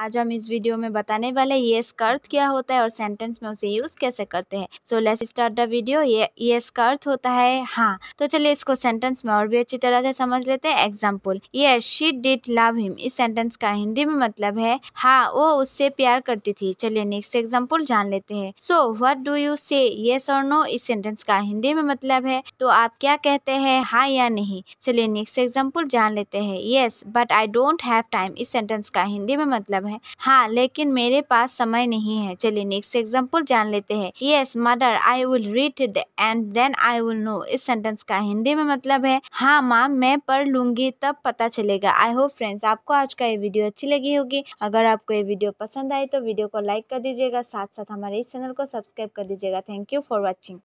आज हम इस वीडियो में बताने वाले ये स्कर्थ क्या होता है और सेंटेंस में उसे यूज कैसे करते हैं so let's start the video ये ये स्कर्थ होता है हाँ तो चलिए इसको सेंटेंस में और भी अच्छी तरह से समझ लेते हैं एग्जाम्पल ये शी डिट लव हिम इस सेंटेंस का हिंदी में मतलब है हाँ वो उससे प्यार करती थी चलिए नेक्स्ट एग्जाम्पल जान लेते हैं so what do you say yes और नो इस सेंटेंस का हिंदी में मतलब है तो आप क्या कहते हैं हाँ या नहीं चलिए नेक्स्ट एग्जाम्पल जान लेते हैं yes but I don't have time इस सेंटेंस का हिंदी में मतलब है है हाँ लेकिन मेरे पास समय नहीं है चलिए नेक्स्ट एग्जाम्पल जान लेते हैं yes mother I will read it and then I will know इस सेंटेंस का हिंदी में मतलब है हाँ माँ मैं पढ़ लूंगी तब पता चलेगा आई होप फ्रेंड्स आपको आज का ये वीडियो अच्छी लगी होगी अगर आपको ये वीडियो पसंद आई तो वीडियो को लाइक कर दीजिएगा साथ साथ हमारे इस चैनल को सब्सक्राइब कर दीजिएगा थैंक यू फॉर वॉचिंग